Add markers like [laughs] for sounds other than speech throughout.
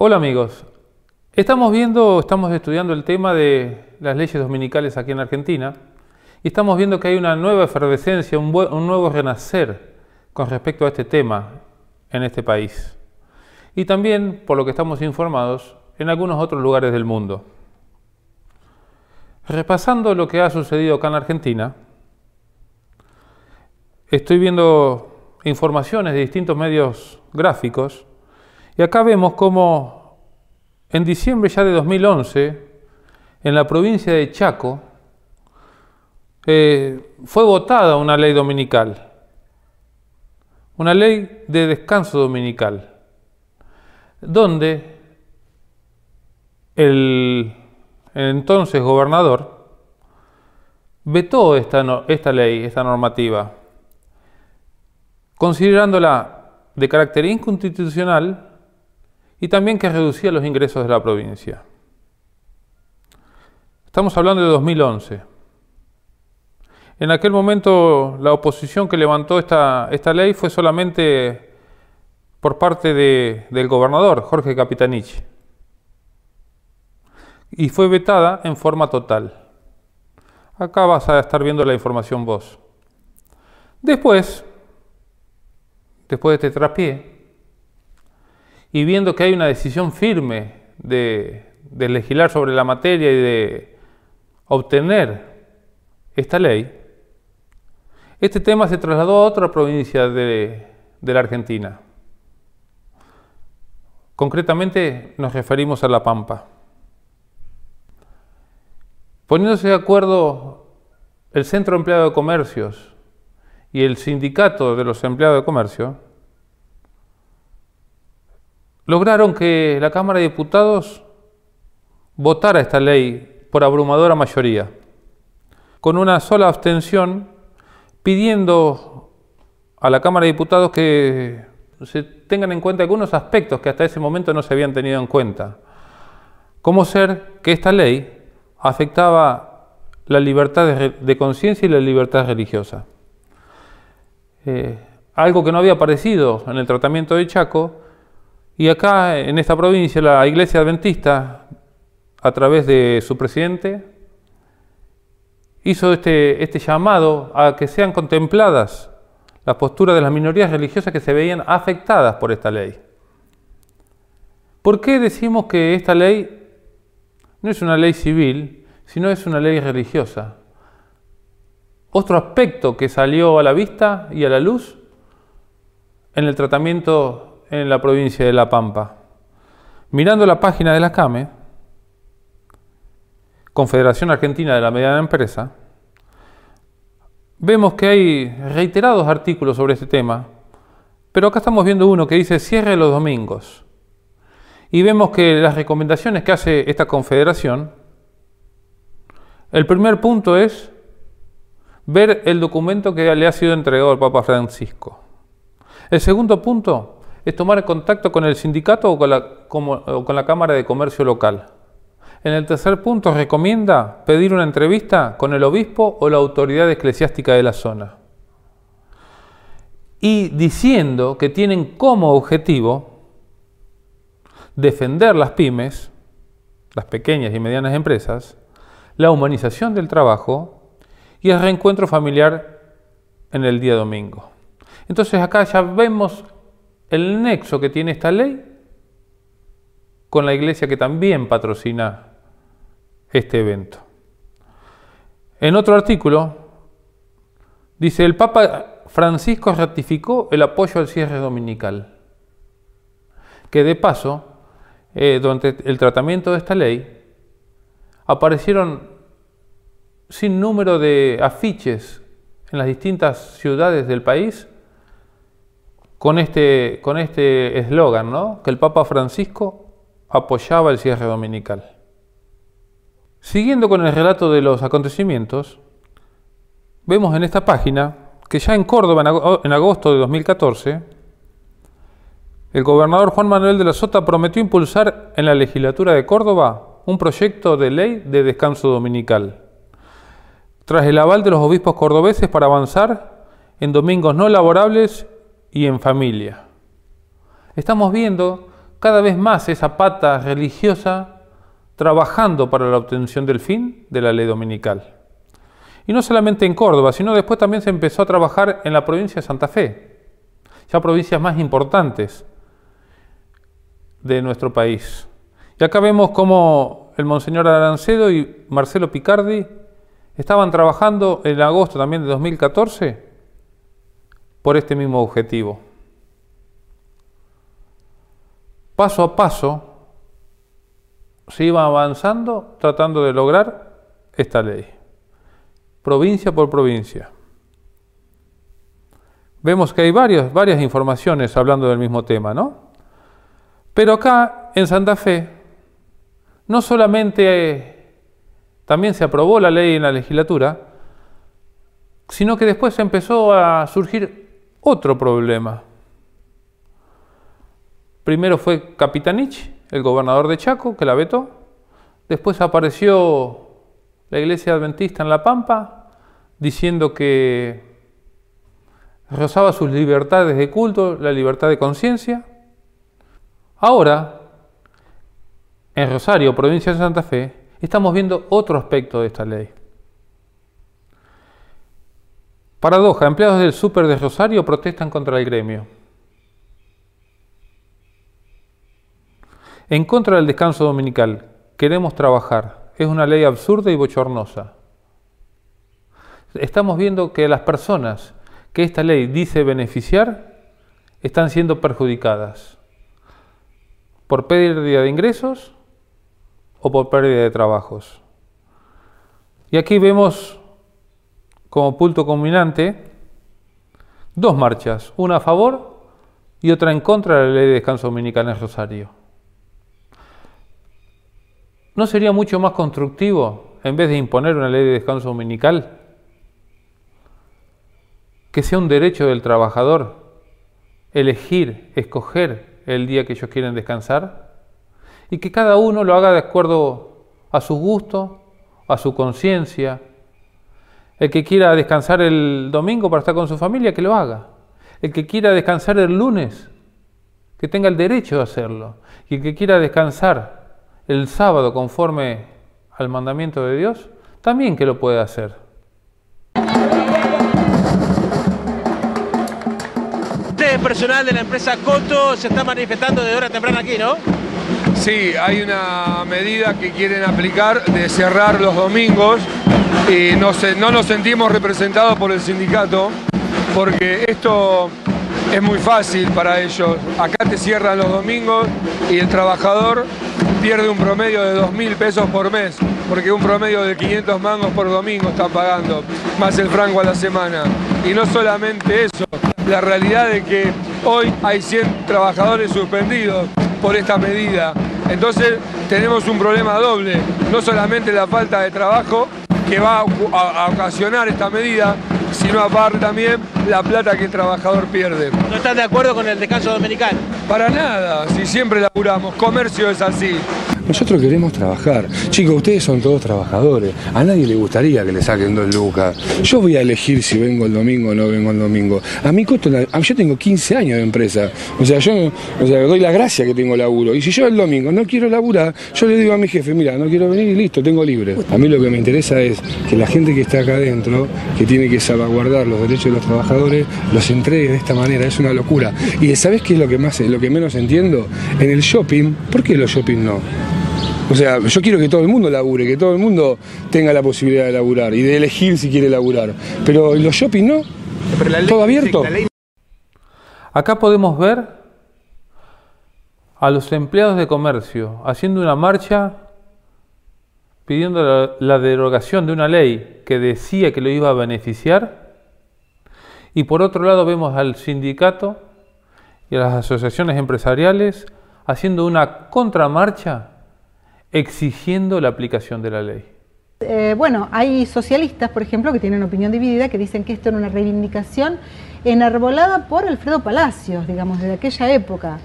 Hola amigos, estamos viendo, estamos estudiando el tema de las leyes dominicales aquí en Argentina y estamos viendo que hay una nueva efervescencia, un, un, nuevo renacer con respecto a este tema en este país y también, por lo que estamos informados, en algunos otros lugares del mundo. Repasando lo que ha sucedido acá en Argentina, estoy viendo informaciones de distintos medios gráficos y acá vemos cómo en diciembre ya de 2011, en la provincia de Chaco, eh, fue votada una ley dominical, una ley de descanso dominical, donde el, entonces gobernador vetó esta, esta ley, esta normativa, considerándola de carácter inconstitucional y también que reducía los ingresos de la provincia. Estamos hablando de 2011. En aquel momento la oposición que levantó esta, esta ley fue solamente por parte del gobernador Jorge Capitanich y fue vetada en forma total. Acá vas a estar viendo la información vos. Después, después de este traspié, y viendo que hay una decisión firme de, legislar sobre la materia y de obtener esta ley, este tema se trasladó a otra provincia de, de, la Argentina. Concretamente nos referimos a La Pampa. Poniéndose de acuerdo el Centro Empleado de Comercios y el Sindicato de los Empleados de Comercio, lograron que la Cámara de Diputados votara esta ley por abrumadora mayoría, con una sola abstención, pidiendo a la Cámara de Diputados que se tengan en cuenta algunos aspectos que hasta ese momento no se habían tenido en cuenta, Cómo ser que esta ley afectaba la libertad de, conciencia y la libertad religiosa. Eh, algo que no había aparecido en el tratamiento de Chaco, y acá, en esta provincia, la Iglesia Adventista, a través de su presidente, hizo este, este llamado a que sean contempladas las posturas de las minorías religiosas que se veían afectadas por esta ley. ¿Por qué decimos que esta ley no es una ley civil, sino es una ley religiosa? Otro aspecto que salió a la vista y a la luz en el tratamiento en la provincia de La Pampa. Mirando la página de la CAME, Confederación Argentina de la Mediana Empresa, vemos que hay reiterados artículos sobre este tema, pero acá estamos viendo uno que dice cierre los domingos. Y vemos que las recomendaciones que hace esta confederación, el primer punto es ver el documento que le ha sido entregado al Papa Francisco. El segundo punto, es tomar contacto con el sindicato o con la, con la Cámara de Comercio Local. En el tercer punto recomienda pedir una entrevista con el obispo o la autoridad eclesiástica de la zona. Y diciendo que tienen como objetivo defender las pymes, las pequeñas y medianas empresas, la humanización del trabajo y el reencuentro familiar en el día domingo. Entonces acá ya vemos el nexo que tiene esta ley con la iglesia que también patrocina este evento. En otro artículo dice, el Papa Francisco ratificó el apoyo al cierre dominical, que de paso, eh, durante el tratamiento de esta ley, aparecieron sin número de afiches en las distintas ciudades del país con este con este eslogan, que el Papa Francisco apoyaba el cierre dominical. Siguiendo con el relato de los acontecimientos, vemos en esta página que ya en Córdoba, en agosto de 2014, el gobernador Juan Manuel de la Sota prometió impulsar en la legislatura de Córdoba un proyecto de ley de descanso dominical, tras el aval de los obispos cordobeses para avanzar en domingos no laborables y en familia. Estamos viendo cada vez más esa pata religiosa trabajando para la obtención del fin de la ley dominical. Y no solamente en Córdoba, sino después también se empezó a trabajar en la provincia de Santa Fe, ya provincias más importantes de nuestro país. Y acá vemos cómo el Monseñor Arancedo y Marcelo Picardi estaban trabajando en agosto también de 2014 por este mismo objetivo. Paso a paso se iba avanzando tratando de lograr esta ley, provincia por provincia. Vemos que hay varias, varias informaciones hablando del mismo tema, ¿no? Pero acá en Santa Fe no solamente eh, también se aprobó la ley en la legislatura, sino que después empezó a surgir otro problema. Primero fue Capitanich, el gobernador de Chaco, que la vetó. Después apareció la iglesia adventista en La Pampa diciendo que rozaba sus libertades de culto, la libertad de conciencia. Ahora, en Rosario, provincia de Santa Fe, estamos viendo otro aspecto de esta ley. Paradoja, empleados del Súper de Rosario protestan contra el gremio. En contra del descanso dominical, queremos trabajar. Es una ley absurda y bochornosa. Estamos viendo que las personas que esta ley dice beneficiar están siendo perjudicadas por pérdida de ingresos o por pérdida de trabajos. Y aquí vemos como punto culminante dos marchas, una a favor y otra en contra de la ley de descanso dominical en Rosario. ¿No sería mucho más constructivo, en vez de imponer una ley de descanso dominical, que sea un derecho del trabajador elegir, escoger el día que ellos quieren descansar? Y que cada uno lo haga de acuerdo a su gusto, a su conciencia, el que quiera descansar el domingo para estar con su familia, que lo haga. El que quiera descansar el lunes, que tenga el derecho de hacerlo. Y el que quiera descansar el sábado conforme al mandamiento de Dios, también que lo pueda hacer. Este personal de la empresa Coto se está manifestando de hora temprana aquí, ¿no? Sí, hay una medida que quieren aplicar de cerrar los domingos y no, no nos sentimos representados por el sindicato porque esto es muy fácil para ellos. Acá te cierran los domingos y el trabajador pierde un promedio de 2.000 pesos por mes, porque un promedio de 500 mangos por domingo están pagando, más el franco a la semana. Y no solamente eso, la realidad es que hoy hay 100 trabajadores suspendidos por esta medida. Entonces tenemos un problema doble, no solamente la falta de trabajo, que va a, ocasionar esta medida, sino aparte también la plata que el trabajador pierde. ¿No estás de acuerdo con el descanso dominical? Para nada, si siempre laburamos, comercio es así. Nosotros queremos trabajar. Chicos, ustedes son todos trabajadores. A nadie le gustaría que le saquen dos lucas. Yo voy a elegir si vengo el domingo o no vengo el domingo. A mi costo, yo tengo 15 años de empresa. O sea, yo o doy la gracia que tengo laburo. Y si yo el domingo no quiero laburar, yo le digo a mi jefe, mira, no quiero venir y listo, tengo libre. A mí lo que me interesa es que la gente que está acá adentro, que tiene que salvaguardar los derechos de los trabajadores, los entregue de esta manera. Es una locura. Y ¿sabés qué es lo que, más, lo que menos entiendo? En el shopping, ¿por qué los shopping no? O sea, yo quiero que todo el mundo labure, que todo el mundo tenga la posibilidad de laburar y de elegir si quiere laburar. Pero los shopping no, todo abierto. Acá podemos ver a los empleados de comercio haciendo una marcha pidiendo la, derogación de una ley que decía que lo iba a beneficiar. Y por otro lado vemos al sindicato y a las asociaciones empresariales haciendo una contramarcha exigiendo la aplicación de la ley? Eh, bueno, hay socialistas, por ejemplo, que tienen opinión dividida, que dicen que esto era una reivindicación enarbolada por Alfredo Palacios, digamos, de aquella época.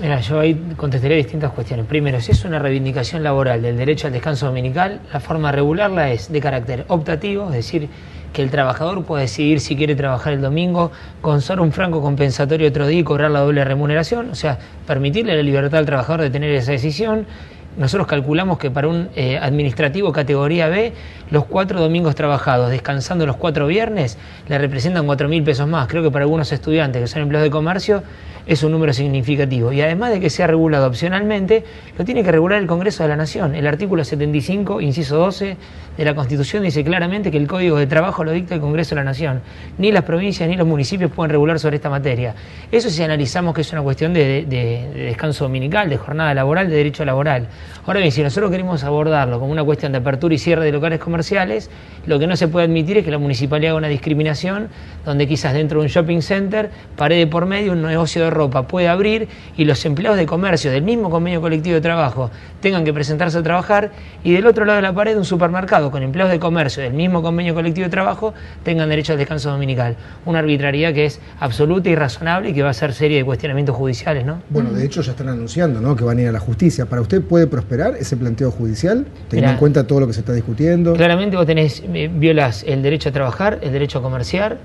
Mira, yo ahí contestaría distintas cuestiones. Primero, si es una reivindicación laboral del derecho al descanso dominical, la forma de regularla es de carácter optativo, es decir, que el trabajador puede decidir si quiere trabajar el domingo, ...con solo un franco compensatorio otro día y cobrar la doble remuneración, o sea, permitirle la libertad al trabajador de tener esa decisión nosotros calculamos que para un eh, administrativo categoría B, los cuatro domingos trabajados, descansando los cuatro viernes, le representan cuatro mil pesos más. Creo que para algunos estudiantes que son empleados de comercio es un número significativo. Y además de que sea regulado opcionalmente, lo tiene que regular el Congreso de la Nación. El artículo 75, inciso 12 de la Constitución dice claramente que el Código de Trabajo lo dicta el Congreso de la Nación. Ni las provincias ni los municipios pueden regular sobre esta materia. Eso si analizamos que es una cuestión de descanso dominical, de jornada laboral, de derecho laboral. Ahora bien, si nosotros queremos abordarlo como una cuestión de apertura y cierre de locales comerciales, lo que no se puede admitir es que la municipalidad haga una discriminación donde quizás dentro de un shopping center, pared de por medio, un negocio de ropa puede abrir y los empleados de comercio del mismo convenio colectivo de trabajo tengan que presentarse a trabajar y del otro lado de la pared un supermercado con empleados de comercio del mismo convenio colectivo de trabajo tengan derecho al descanso dominical. Una arbitrariedad que es absoluta y razonable y que va a ser serie de cuestionamientos judiciales, ¿no? Bueno, de hecho ya están anunciando, Que van a ir a la justicia. Para usted puede esperar ese planteo judicial, teniendo en cuenta todo lo que se está discutiendo? Claramente vos tenés, eh, violas el derecho a trabajar, el derecho a comerciar,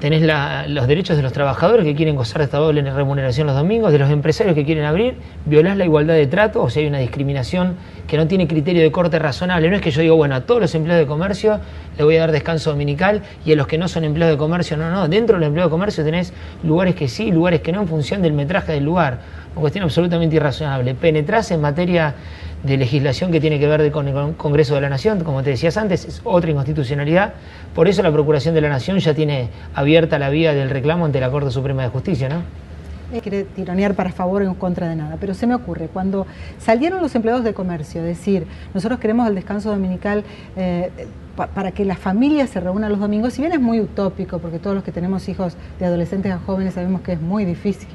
tenés los derechos de los trabajadores que quieren gozar de esta doble remuneración los domingos, de los empresarios que quieren abrir, violás la igualdad de trato, o sea, hay una discriminación que no tiene criterio de corte razonable. No es que yo digo, bueno, a todos los empleados de comercio le voy a dar descanso dominical y a los que no son empleados de comercio, no, no. Dentro del empleo de comercio tenés lugares que sí, lugares que no, en función del metraje del lugar una cuestión absolutamente irrazonable, penetras en materia de legislación que tiene que ver con el Congreso de la Nación, como te decías antes, es otra inconstitucionalidad, por eso la Procuración de la Nación ya tiene abierta la vía del reclamo ante la Corte Suprema de Justicia, ¿no? que quiere tironear para favor o en contra de nada, pero se me ocurre, cuando salieron los empleados de comercio, decir, nosotros queremos el descanso dominical... Eh, para que las familias se reúnan los domingos, si bien es muy utópico, porque todos los que tenemos hijos de adolescentes a jóvenes sabemos que es muy difícil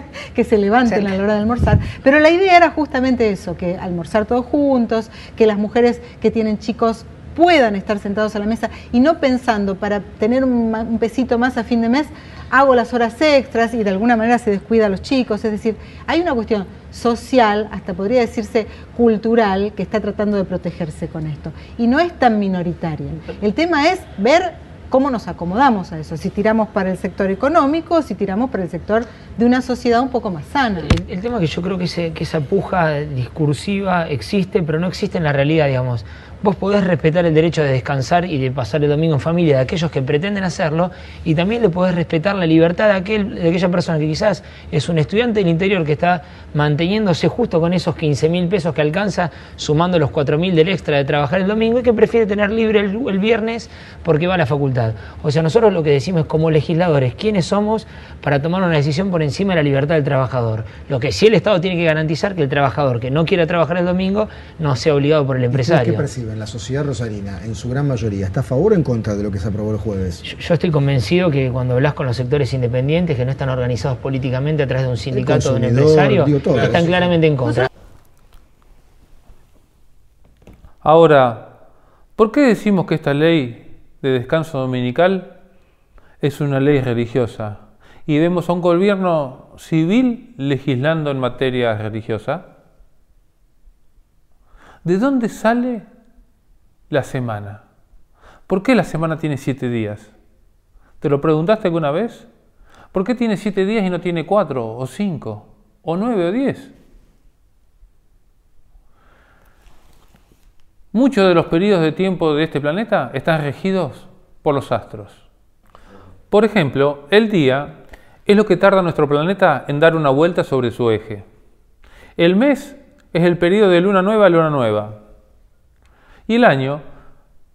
[laughs] que se levanten a la hora de almorzar. Pero la idea era justamente eso, que almorzar todos juntos, que las mujeres que tienen chicos puedan estar sentados a la mesa y no pensando para tener un, un, pesito más a fin de mes, hago las horas extras y de alguna manera se descuida a los chicos. Es decir, hay una cuestión social, hasta podría decirse cultural, que está tratando de protegerse con esto. Y no es tan minoritaria. El tema es ver cómo nos acomodamos a eso, si tiramos para el sector económico, o si tiramos para el sector de una sociedad un poco más sana. El, tema es que yo creo que, que esa puja discursiva existe, pero no existe en la realidad, digamos. Vos podés respetar el derecho de descansar y de pasar el domingo en familia de aquellos que pretenden hacerlo y también le podés respetar la libertad de, aquel, de aquella persona que quizás es un estudiante del interior que está manteniéndose justo con esos 15 mil pesos que alcanza, sumando los 4 mil del extra de trabajar el domingo y que prefiere tener libre el viernes porque va a la facultad. O sea, nosotros lo que decimos es como legisladores, ¿quiénes somos para tomar una decisión por encima de la libertad del trabajador? Lo que sí el Estado tiene que garantizar que el trabajador que no quiera trabajar el domingo no sea obligado por el empresario. ¿Qué perciben la sociedad rosarina en su gran mayoría? ¿Está a favor o en contra de lo que se aprobó el jueves? Yo, estoy convencido que cuando hablas con los sectores independientes que no están organizados políticamente a través de un sindicato o de un empresario, están claramente en contra. Ahora, ¿por qué decimos que esta ley de descanso dominical es una ley religiosa. Y vemos a un gobierno civil legislando en materia religiosa. ¿De dónde sale la semana? ¿Por qué la semana tiene siete días? ¿Te lo preguntaste alguna vez? ¿Por qué tiene siete días y no tiene cuatro o cinco o nueve o diez? Muchos de los periodos de tiempo de este planeta están regidos por los astros. Por ejemplo, el día es lo que tarda nuestro planeta en dar una vuelta sobre su eje. El mes es el periodo de luna nueva a luna nueva. Y el año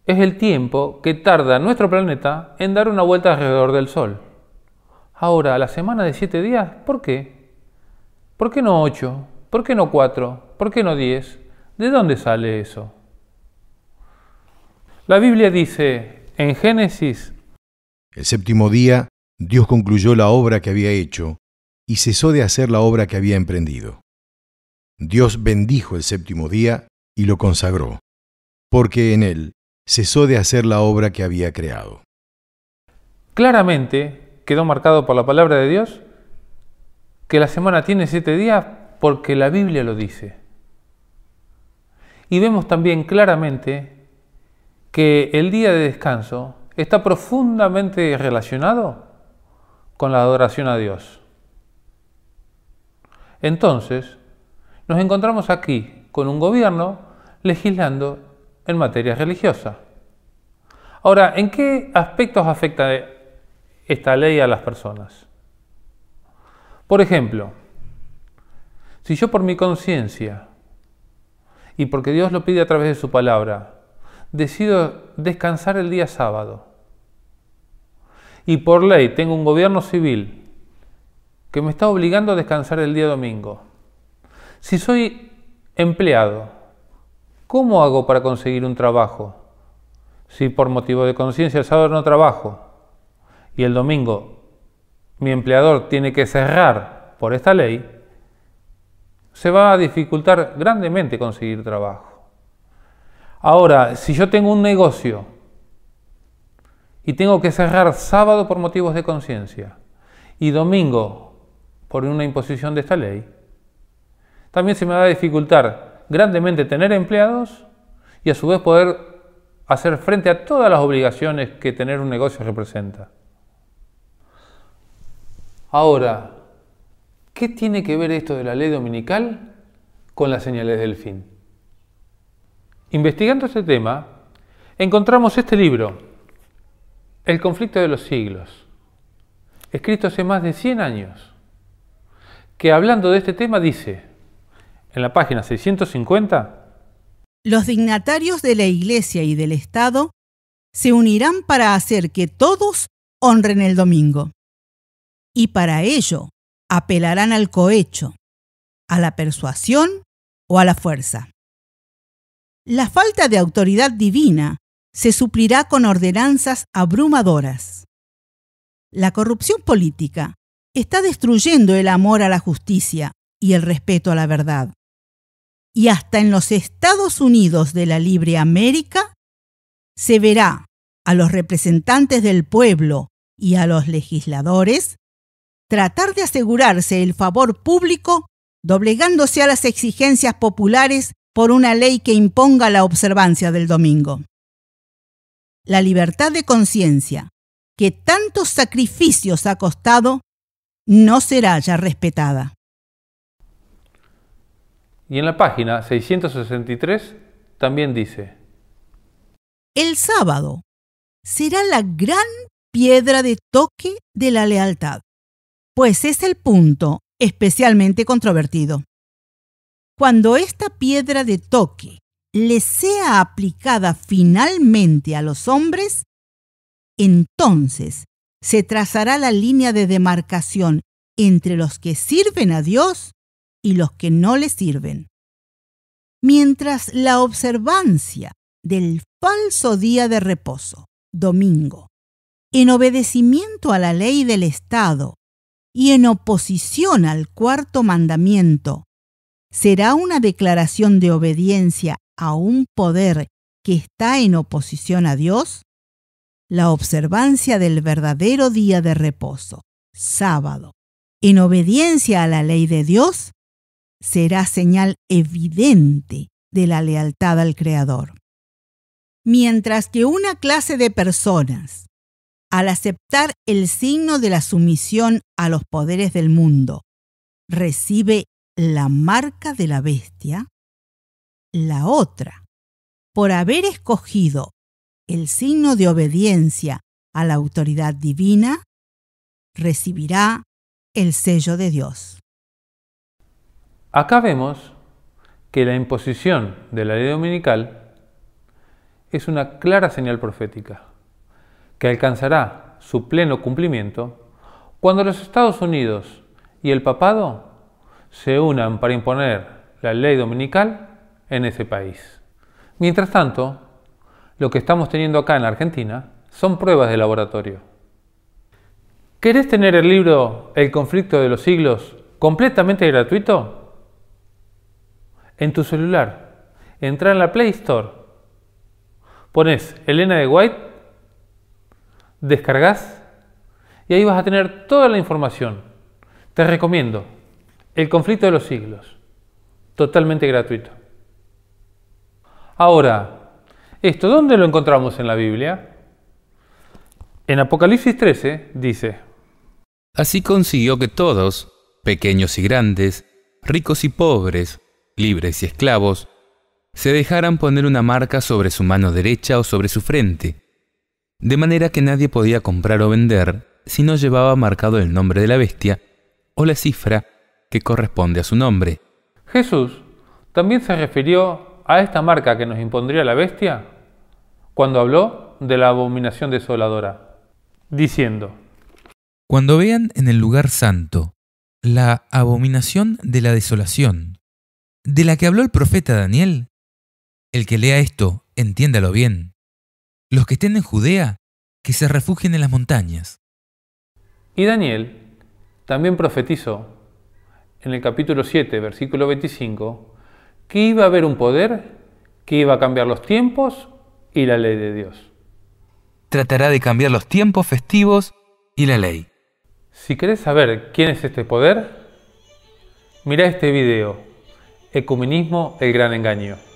es el tiempo que tarda nuestro planeta en dar una vuelta alrededor del Sol. Ahora, la semana de siete días, ¿por qué? ¿Por qué no ocho? ¿Por qué no cuatro? ¿Por qué no diez? ¿De dónde sale eso? La Biblia dice en Génesis, el séptimo día Dios concluyó la obra que había hecho y cesó de hacer la obra que había emprendido. Dios bendijo el séptimo día y lo consagró, porque en él cesó de hacer la obra que había creado. Claramente quedó marcado por la palabra de Dios que la semana tiene siete días porque la Biblia lo dice. Y vemos también claramente que el día de descanso está profundamente relacionado con la adoración a Dios. Entonces, nos encontramos aquí con un gobierno legislando en materia religiosa. Ahora, ¿en qué aspectos afecta esta ley a las personas? Por ejemplo, si yo por mi conciencia y porque Dios lo pide a través de su palabra, decido descansar el día sábado y por ley tengo un gobierno civil que me está obligando a descansar el día domingo, si soy empleado, ¿cómo hago para conseguir un trabajo? Si por motivo de conciencia el sábado no trabajo y el domingo mi empleador tiene que cerrar por esta ley, se va a dificultar grandemente conseguir trabajo. Ahora, si yo tengo un negocio y tengo que cerrar sábado por motivos de conciencia y domingo por una imposición de esta ley, también se me va a dificultar grandemente tener empleados y a su vez poder hacer frente a todas las obligaciones que tener un negocio representa. Ahora, ¿qué tiene que ver esto de la ley dominical con las señales del fin? Investigando este tema, encontramos este libro, El conflicto de los siglos, escrito hace más de 100 años, que hablando de este tema dice, en la página 650, Los dignatarios de la Iglesia y del Estado se unirán para hacer que todos honren el domingo. Y para ello apelarán al cohecho, a la persuasión o a la fuerza la falta de autoridad divina se suplirá con ordenanzas abrumadoras. La corrupción política está destruyendo el amor a la justicia y el respeto a la verdad. Y hasta en los Estados Unidos de la Libre América se verá a los representantes del pueblo y a los legisladores tratar de asegurarse el favor público doblegándose a las exigencias populares por una ley que imponga la observancia del domingo. La libertad de conciencia, que tantos sacrificios ha costado, no será ya respetada. Y en la página 663 también dice, El sábado será la gran piedra de toque de la lealtad, pues es el punto especialmente controvertido. Cuando esta piedra de toque le sea aplicada finalmente a los hombres, entonces se trazará la línea de demarcación entre los que sirven a Dios y los que no le sirven. Mientras la observancia del falso día de reposo, domingo, en obedecimiento a la ley del Estado y en oposición al cuarto mandamiento, será una declaración de obediencia a un poder que está en oposición a Dios? La observancia del verdadero día de reposo, sábado, en obediencia a la ley de Dios, será señal evidente de la lealtad al Creador. Mientras que una clase de personas, al aceptar el signo de la sumisión a los poderes del mundo, recibe la marca de la bestia, la otra, por haber escogido el signo de obediencia a la autoridad divina, recibirá el sello de Dios. Acá vemos que la imposición de la ley dominical es una clara señal profética, que alcanzará su pleno cumplimiento cuando los Estados Unidos y el papado se unan para imponer la ley dominical en ese país. Mientras tanto, lo que estamos teniendo acá en la Argentina son pruebas de laboratorio. ¿Querés tener el libro El conflicto de los siglos completamente gratuito? En tu celular, entra en la Play Store, pones Elena de White, descargas y ahí vas a tener toda la información. Te recomiendo el conflicto de los siglos, totalmente gratuito. Ahora, ¿esto dónde lo encontramos en la Biblia? En Apocalipsis 13 dice, Así consiguió que todos, pequeños y grandes, ricos y pobres, libres y esclavos, se dejaran poner una marca sobre su mano derecha o sobre su frente, de manera que nadie podía comprar o vender si no llevaba marcado el nombre de la bestia o la cifra que corresponde a su nombre. Jesús también se refirió a esta marca que nos impondría la bestia cuando habló de la abominación desoladora, diciendo, Cuando vean en el lugar santo la abominación de la desolación, de la que habló el profeta Daniel, el que lea esto, entiéndalo bien. Los que estén en Judea, que se refugien en las montañas. Y Daniel también profetizó en el capítulo 7, versículo 25, que iba a haber un poder que iba a cambiar los tiempos y la ley de Dios. Tratará de cambiar los tiempos festivos y la ley. Si querés saber quién es este poder, mira este video, Ecumenismo, el gran engaño.